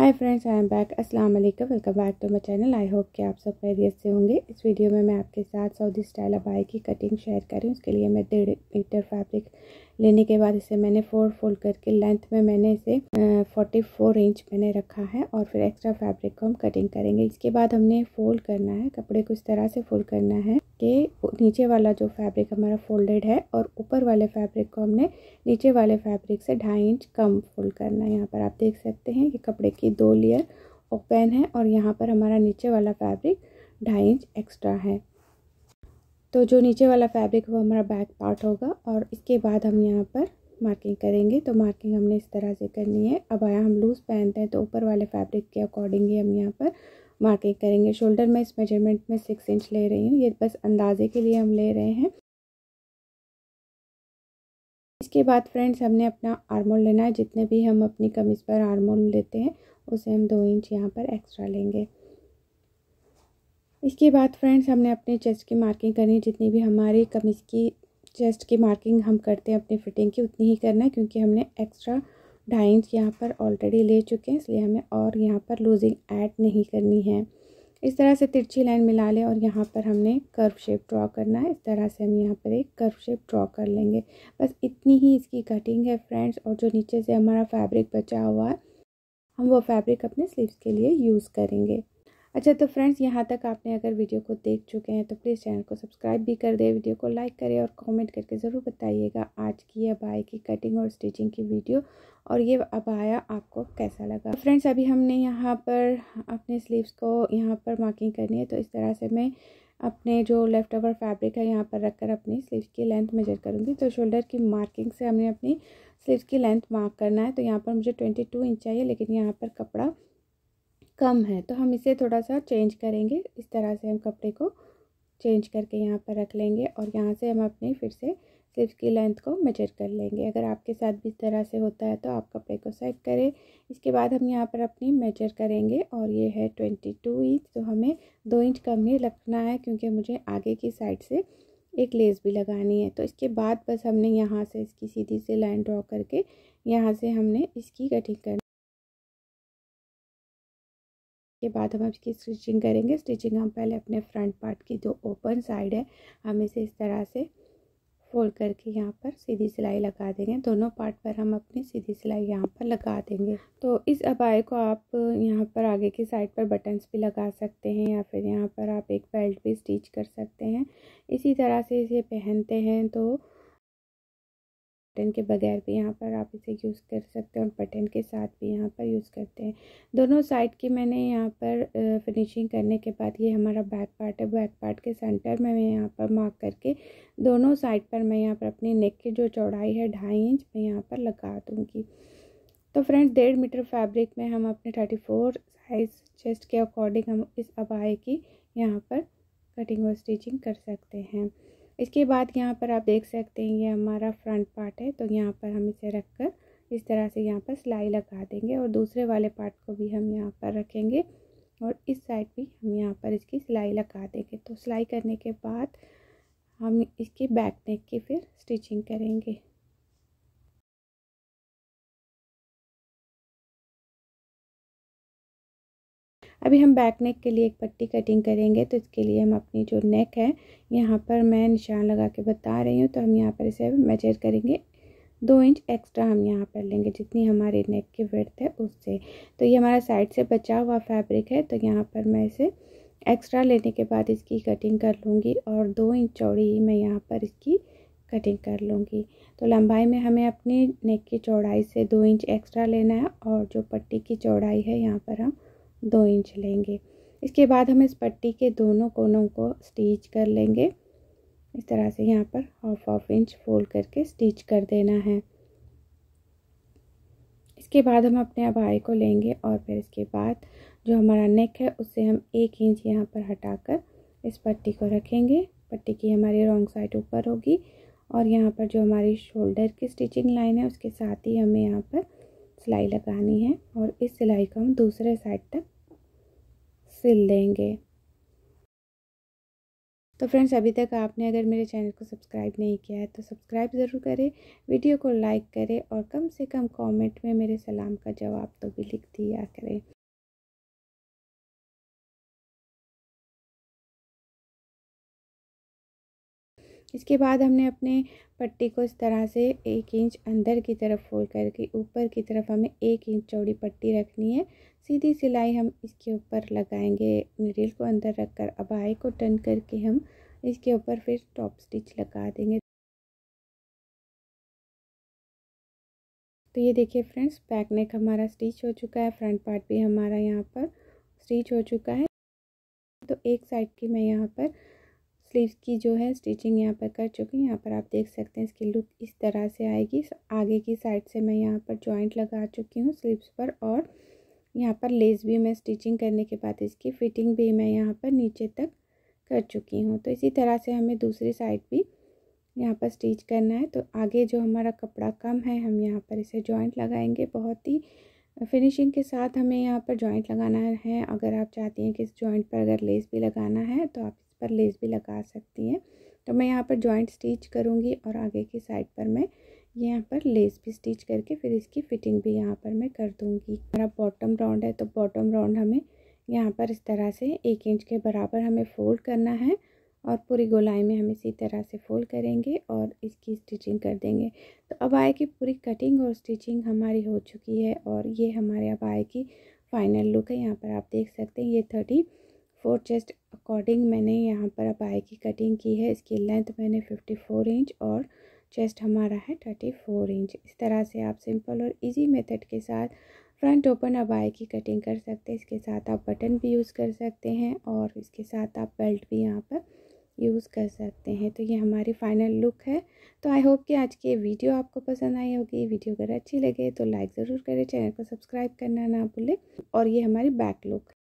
hi friends I am back अस्सलाम वालेकुम welcome back to my channel I hope कि आप सब खैरियत से होंगे इस वीडियो में मैं आपके साथ सऊदी स्टाइल अबाई की कटिंग शेयर करी उसके लिए मैं डेढ़ मीटर फैब्रिक लेने के बाद इसे मैंने फोर फोल्ड करके लेंथ में मैंने इसे फोर्टी फोर इंच मैंने रखा है और फिर एक्स्ट्रा फैब्रिक को हम कटिंग करेंगे इसके बाद हमने फोल्ड करना है कपड़े को इस तरह से फोल्ड करना है कि नीचे वाला जो फैब्रिक हमारा फोल्डेड है और ऊपर वाले फैब्रिक को हमने नीचे वाले फैब्रिक से ढाई इंच कम फोल्ड करना है यहाँ पर आप देख सकते हैं कि कपड़े की दो लेयर ओपन है और यहाँ पर हमारा नीचे वाला फैब्रिक ढाई इंच एक्स्ट्रा है तो जो नीचे वाला फैब्रिक वो हमारा बैक पार्ट होगा और इसके बाद हम यहाँ पर मार्किंग करेंगे तो मार्किंग हमने इस तरह से करनी है अब आया हम लूज़ पहनते हैं तो ऊपर वाले फैब्रिक के अकॉर्डिंग ही हम यहाँ पर मार्किंग करेंगे शोल्डर में इस मेजरमेंट में सिक्स इंच ले रही हूँ ये बस अंदाजे के लिए हम ले रहे हैं इसके बाद फ्रेंड्स हमने अपना आर्मोल लेना है जितने भी हम अपनी कमीज़ पर आर्मोल लेते हैं उसे हम दो इंच यहाँ पर एक्स्ट्रा लेंगे इसके बाद फ्रेंड्स हमने अपने चेस्ट की मार्किंग करनी है जितनी भी हमारी कमीज़ की चेस्ट की मार्किंग हम करते हैं अपनी फिटिंग की उतनी ही करना है क्योंकि हमने एक्स्ट्रा ढाई इंच यहाँ पर ऑलरेडी ले चुके हैं इसलिए हमें और यहाँ पर लूजिंग ऐड नहीं करनी है इस तरह से तिरछी लाइन मिला लें और यहाँ पर हमने कर्व शेप ड्रॉ करना है इस तरह से हम यहाँ पर एक कर्व शेप ड्रॉ कर लेंगे बस इतनी ही इसकी कटिंग है फ्रेंड्स और जो नीचे से हमारा फैब्रिक बचा हुआ है हम वो फैब्रिक अपने स्लीव्स के लिए यूज़ करेंगे अच्छा तो फ्रेंड्स यहाँ तक आपने अगर वीडियो को देख चुके हैं तो प्लीज़ चैनल को सब्सक्राइब भी कर दें वीडियो को लाइक करें और कमेंट करके ज़रूर बताइएगा आज की अबाया की कटिंग और स्टिचिंग की वीडियो और ये अबाया आपको कैसा लगा फ्रेंड्स तो अभी हमने यहाँ पर अपने स्लीव्स को यहाँ पर मार्किंग करनी है तो इस तरह से मैं अपने जो लेफ़्ट ओवर फैब्रिक है यहाँ पर रखकर अपनी स्लीव्स की लेंथ मेजर करूँगी तो शोल्डर की मार्किंग से हमने अपनी स्लीव्स की लेंथ मार्क करना है तो यहाँ पर मुझे ट्वेंटी टू इंच चाहिए लेकिन यहाँ पर कपड़ा कम है तो हम इसे थोड़ा सा चेंज करेंगे इस तरह से हम कपड़े को चेंज करके यहाँ पर रख लेंगे और यहाँ से हम अपने फिर से सिर्फ की लेंथ को मेजर कर लेंगे अगर आपके साथ भी इस तरह से होता है तो आप कपड़े को सेट करें इसके बाद हम यहाँ पर अपनी मेजर करेंगे और ये है ट्वेंटी टू इंच तो हमें दो इंच कम ही रखना है क्योंकि मुझे आगे की साइड से एक लेस भी लगानी है तो इसके बाद बस हमने यहाँ से इसकी सीधी सी लाइन ड्रॉ करके यहाँ से हमने इसकी कटिंग कर के बाद हम इसकी स्टिचिंग करेंगे स्टिचिंग हम पहले अपने फ्रंट पार्ट की जो ओपन साइड है हम इसे इस तरह से फोल्ड करके यहाँ पर सीधी सिलाई लगा देंगे दोनों पार्ट पर हम अपनी सीधी सिलाई यहाँ पर लगा देंगे तो इस अबाए को आप यहाँ पर आगे की साइड पर बटन्स भी लगा सकते हैं या फिर यहाँ पर आप एक बेल्ट भी स्टिच कर सकते हैं इसी तरह से इसे पहनते हैं तो बटन के बगैर भी यहाँ पर आप इसे यूज़ कर सकते हैं और बटन के साथ भी यहाँ पर यूज़ करते हैं दोनों साइड की मैंने यहाँ पर फिनिशिंग करने के बाद ये हमारा बैक पार्ट है बैक पार्ट के सेंटर में मैं यहाँ पर मार्क करके दोनों साइड पर मैं यहाँ पर अपनी नेक की जो चौड़ाई है ढाई इंच मैं यहाँ पर लगा दूँगी तो फ्रेंड डेढ़ मीटर फैब्रिक में हम अपने थर्टी फोर साइज़ चेस्ट के अकॉर्डिंग हम इस अबाई की यहाँ पर कटिंग और स्टिचिंग कर सकते हैं इसके बाद यहाँ पर आप देख सकते हैं ये हमारा फ्रंट पार्ट है तो यहाँ पर हम इसे रख कर इस तरह से यहाँ पर सिलाई लगा देंगे और दूसरे वाले पार्ट को भी हम यहाँ पर रखेंगे और इस साइड भी हम यहाँ पर इसकी सिलाई लगा देंगे तो सिलाई करने के बाद हम इसकी बैक नेक की फिर स्टिचिंग करेंगे अभी हम बैक नेक के लिए एक पट्टी कटिंग करेंगे तो इसके लिए हम अपनी जो नेक है यहाँ पर मैं निशान लगा के बता रही हूँ तो हम यहाँ पर इसे मेजर करेंगे दो इंच एक्स्ट्रा हम यहाँ पर लेंगे जितनी हमारी नेक की वर्थ है उससे तो ये हमारा साइड से बचा हुआ फैब्रिक है तो यहाँ पर मैं इसे एक्स्ट्रा लेने के बाद इसकी कटिंग कर लूँगी और दो इंच चौड़ी ही मैं यहाँ पर इसकी कटिंग कर लूँगी तो लंबाई में हमें अपनी नेक की चौड़ाई से दो इंच एक्स्ट्रा लेना है और जो पट्टी की चौड़ाई है यहाँ पर हम दो इंच लेंगे इसके बाद हम इस पट्टी के दोनों कोनों को स्टिच कर लेंगे इस तरह से यहाँ पर हाफ हाफ इंच फोल्ड करके स्टिच कर देना है इसके बाद हम अपने अबाई को लेंगे और फिर इसके बाद जो हमारा नेक है उससे हम एक इंच यहाँ पर हटाकर इस पट्टी को रखेंगे पट्टी की हमारी रॉन्ग साइड ऊपर होगी और यहाँ पर जो हमारी शोल्डर की स्टिचिंग लाइन है उसके साथ ही हमें यहाँ पर सिलाई लगानी है और इस सिलाई को हम दूसरे साइड तक सिल देंगे तो फ्रेंड्स अभी तक आपने अगर मेरे चैनल को सब्सक्राइब नहीं किया है तो सब्सक्राइब ज़रूर करें वीडियो को लाइक करें और कम से कम कमेंट में मेरे सलाम का जवाब तो भी लिख दिया करें इसके बाद हमने अपने पट्टी को इस तरह से एक इंच अंदर की तरफ फोल्ड करके ऊपर की तरफ हमें एक इंच चौड़ी पट्टी रखनी है सीधी सिलाई हम इसके ऊपर लगाएंगे मिडिल को अंदर रखकर अब आई को टर्न करके हम इसके ऊपर फिर टॉप स्टिच लगा देंगे तो ये देखिए फ्रेंड्स बैक नेक हमारा स्टिच हो चुका है फ्रंट पार्ट भी हमारा यहाँ पर स्टिच हो चुका है तो एक साइड की मैं यहाँ पर स्लीव की जो है स्टिचिंग यहाँ पर कर चुकी हूँ यहाँ पर आप देख सकते हैं इसकी लुक इस तरह से आएगी आगे की साइड से मैं यहाँ पर जॉइंट लगा चुकी हूँ स्लीव्स पर और यहाँ पर लेस भी मैं स्टिचिंग करने के बाद इसकी फिटिंग भी मैं यहाँ पर नीचे तक कर चुकी हूँ तो इसी तरह से हमें दूसरी साइड भी यहाँ पर स्टिच करना है तो आगे जो हमारा कपड़ा कम है हम यहाँ पर इसे जॉइंट लगाएंगे बहुत ही फिनिशिंग के साथ हमें यहाँ पर जॉइंट लगाना है अगर आप चाहती हैं कि इस जॉइंट पर अगर लेस भी लगाना है तो आप पर लेस भी लगा सकती हैं तो मैं यहाँ पर जॉइंट स्टिच करूँगी और आगे की साइड पर मैं यहाँ पर लेस भी स्टिच करके फिर इसकी फिटिंग भी यहाँ पर मैं कर दूँगी हमारा बॉटम राउंड है तो बॉटम राउंड हमें यहाँ पर इस तरह से एक इंच के बराबर हमें फोल्ड करना है और पूरी गोलाई में हम इसी तरह से फोल्ड करेंगे और इसकी स्टिचिंग कर देंगे तो अब आए की पूरी कटिंग और स्टिचिंग हमारी हो चुकी है और ये हमारे अब आए की फ़ाइनल लुक है यहाँ पर आप देख सकते हैं ये थर्टी फोर चेस्ट अकॉर्डिंग मैंने यहाँ पर अपाए की कटिंग की है इसकी लेंथ मैंने फिफ्टी फोर इंच और चेस्ट हमारा है थर्टी फोर इंच इस तरह से आप सिंपल और इजी मेथड के साथ फ्रंट ओपन आई की कटिंग कर सकते हैं इसके साथ आप बटन भी यूज़ कर सकते हैं और इसके साथ आप बेल्ट भी यहाँ पर यूज़ कर सकते हैं तो ये हमारी फाइनल लुक है तो आई होप कि आज की वीडियो आपको पसंद आई होगी वीडियो अगर अच्छी लगे तो लाइक ज़रूर करें चैनल को सब्सक्राइब करना ना भूलें और ये हमारी बैक लुक